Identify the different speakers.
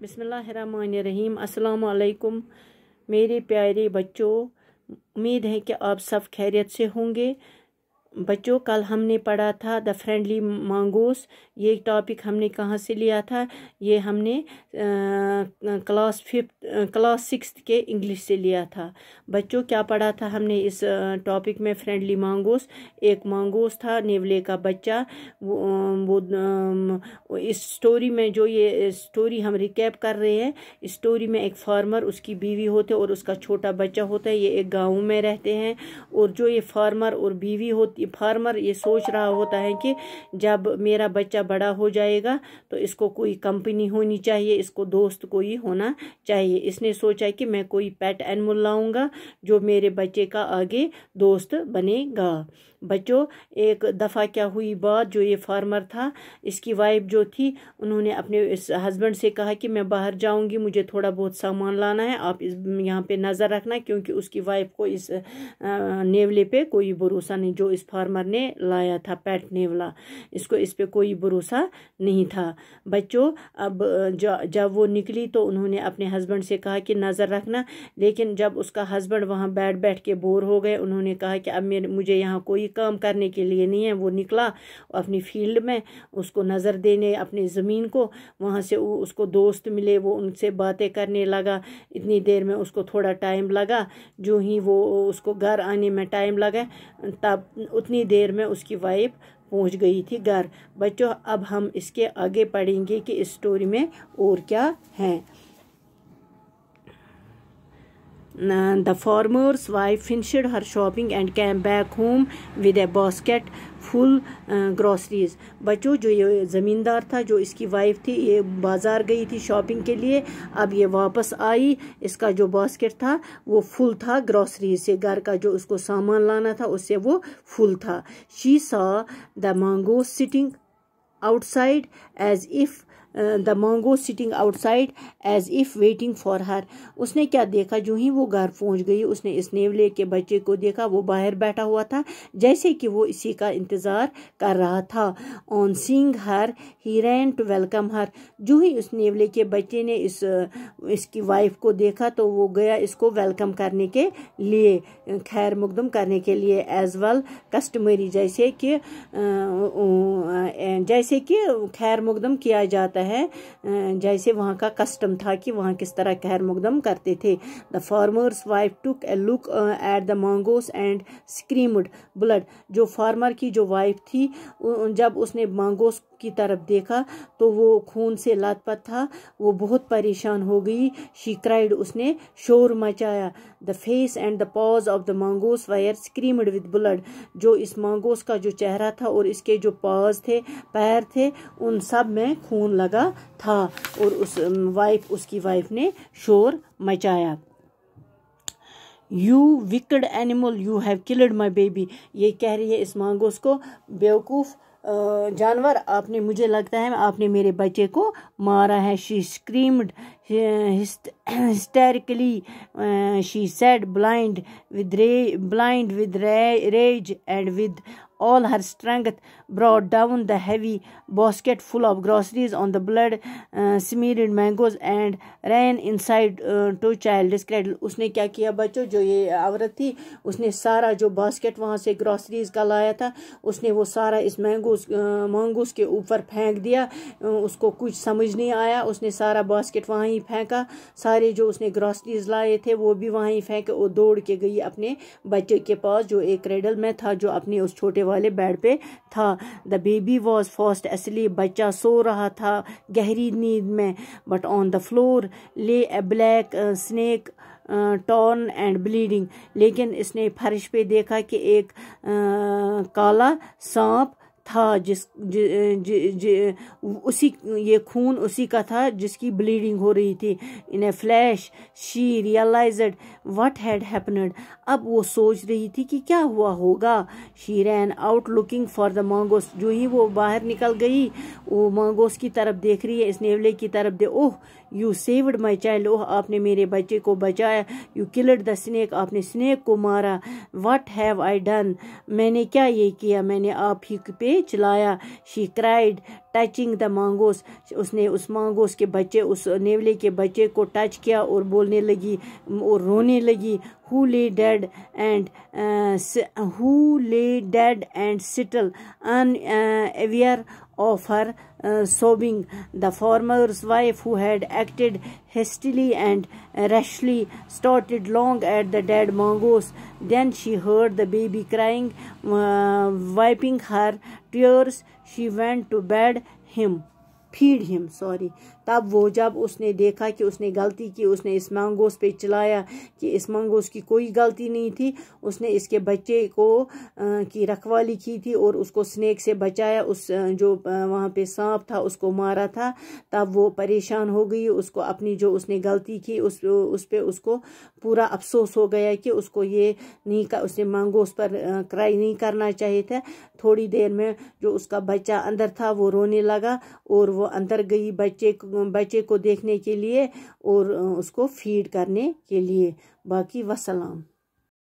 Speaker 1: बिसमीम असलकुम मेरे प्यारे बच्चों उम्मीद है कि आप सब खैरियत से होंगे बच्चों कल हमने पढ़ा था द फ्रेंडली मांगोस ये टॉपिक हमने कहाँ से लिया था ये हमने क्लास फिफ्थ क्लास सिक्स के इंग्लिश से लिया था बच्चों क्या पढ़ा था हमने इस टॉपिक में फ्रेंडली मांगोस एक मांगोस था नेवले का बच्चा वो, वो इस स्टोरी में जो ये स्टोरी हम रिकैप कर रहे हैं इस स्टोरी में एक फार्मर उसकी बीवी होते और उसका छोटा बच्चा होता है ये एक गाँव में रहते हैं और जो ये फार्मर और बीवी होती फार्मर ये सोच रहा होता है कि जब मेरा बच्चा बड़ा हो जाएगा तो इसको कोई कंपनी होनी चाहिए इसको दोस्त कोई होना चाहिए इसने सोचा कि मैं कोई पेट एनिमल लाऊंगा जो मेरे बच्चे का आगे दोस्त बनेगा बच्चों एक दफ़ा क्या हुई बात जो ये फार्मर था इसकी वाइफ जो थी उन्होंने अपने इस हस्बैंड से कहा कि मैं बाहर जाऊंगी मुझे थोड़ा बहुत सामान लाना है आप इस यहाँ पे नज़र रखना क्योंकि उसकी वाइफ को इस नेवले पे कोई भरोसा नहीं जो इस फार्मर ने लाया था पैट नेवला इसको इस पर कोई भरोसा नहीं था बच्चों अब जब वो निकली तो उन्होंने अपने हस्बैंड से कहा कि नज़र रखना लेकिन जब उसका हस्बैंड वहाँ बैठ बैठ के बोर हो गए उन्होंने कहा कि अब मेरे मुझे यहाँ कोई काम करने के लिए नहीं है वो निकला अपनी फील्ड में उसको नज़र देने अपनी ज़मीन को वहाँ से उसको दोस्त मिले वो उनसे बातें करने लगा इतनी देर में उसको थोड़ा टाइम लगा जो ही वो उसको घर आने में टाइम लगा तब उतनी देर में उसकी वाइफ पहुंच गई थी घर बच्चों अब हम इसके आगे पढ़ेंगे कि इस स्टोरी में और क्या है the farmer's wife finish her shopping and came back home with a basket full groceries बच्चों जो ये ज़मींदार था जो इसकी वाइफ थी ये बाज़ार गई थी शॉपिंग के लिए अब ये वापस आई इसका जो बास्केट था वो फुल था ग्रॉसरीज से घर का जो उसको सामान लाना था उससे वो फुल था she saw the mango sitting outside as if the mango sitting outside as if waiting for her उसने क्या देखा जो ही वो घर पहुंच गई उसने इस नेवले के बच्चे को देखा वो बाहर बैठा हुआ था जैसे कि वो इसी का इंतज़ार कर रहा था on seeing her he ran to welcome her जो ही उस नेवले के बच्चे ने इस इसकी वाइफ को देखा तो वो गया इसको वेलकम करने के लिए खैर मुकदम करने के लिए एज वेल कस्टमरी जैसे कि जैसे कि खैर मुकदम किया जाता जाता है जैसे वहाँ का कस्टम था कि वहाँ किस तरह कहर मुकदम करते थे the farmer's wife took a look at the mongoose and screamed blood जो फार्मर की जो वाइफ थी जब उसने मांगोस की तरफ देखा तो वो खून से लतपत था वो बहुत परेशान हो गई शी क्राइड उसने शोर मचाया the face and the paws of the mongoose were screamed with blood जो इस मांगोस का जो चेहरा था और इसके जो पॉज थे पैर थे उन सब में खून लगा था और उस वाइफ um, उसकी वाइफ ने शोर मचाया you wicked animal you have killed my baby ये कह रही है इस मांगोस को बेवकूफ़ जानवर आपने मुझे लगता है आपने मेरे बच्चे को मारा है she screamed hysterically uh, she said blind with ra- blind with ra- rage and with all her strength brought down the heavy basket full of groceries on the blood uh, smeared mangoes and ran inside uh, to childish cradle उसने क्या किया बच्चों जो ये औरत थी उसने सारा जो बास्केट वहाँ से ग्रॉसरीज का लाया था उसने वो सारा इस mangoes मांगूस के ऊपर फेंक दिया usko kuch samajh nahi aaya usne sara basket wahan hi वहीं फेंका सारे जो उसने ग्रॉसरीज लाए थे वो भी वहीं फेंके और दौड़ के गई अपने बच्चे के पास जो एक क्रेडल में था जो अपने उस छोटे वाले बेड पे था द बेबी वॉज फास्ट असली बच्चा सो रहा था गहरी नींद में but on the floor lay a black snake torn and bleeding लेकिन इसने फर्श पे देखा कि एक आ, uh, काला सांप था जिस ज, ज, ज, उसी ये खून उसी का था जिसकी ब्लीडिंग हो रही थी in a flash she realise what had happened अब वो सोच रही थी कि क्या हुआ होगा she ran out looking for the mongoose जो ही वो बाहर निकल गई वो मांगोस की तरफ देख रही है इस नेवले की तरफ दे oh you saved my child oh आपने मेरे बच्चे को बचाया यू किलड द स्नैक आपने स्नैक को मारा वट हैव आई डन मैंने क्या ये किया मैंने आप ही पे चलाया she cried touching the mongoose उसने उस मांगोस के बच्चे उस नेवले के बच्चे को टच किया और बोलने लगी और रोने लगी who lay dead and who lay dead and still unaware of her sobbing the farmer's wife who had acted hastily and rashly started long at the dead mongoose then she heard the baby crying wiping her tears she went to bed him feed him sorry तब वो जब उसने देखा कि उसने गलती की उसने इस मंगोस पे चलाया कि इस मंगोस की कोई गलती नहीं थी उसने इसके बच्चे को की रखवाली की थी और उसको स्नेक से बचाया उस जो वहाँ पे सांप था उसको मारा था तब वो परेशान हो गई उसको अपनी जो उसने गलती की उस उस पर उसको पूरा अफसोस हो गया कि उसको ये नहीं कर उसने मंगोस पर क्राई नहीं करना चाहिए था थोड़ी देर में जो उसका बच्चा अंदर था वो रोने लगा और वो अंदर गई बच्चे बच्चे को देखने के लिए और उसको फीड करने के लिए बाकी वसलाम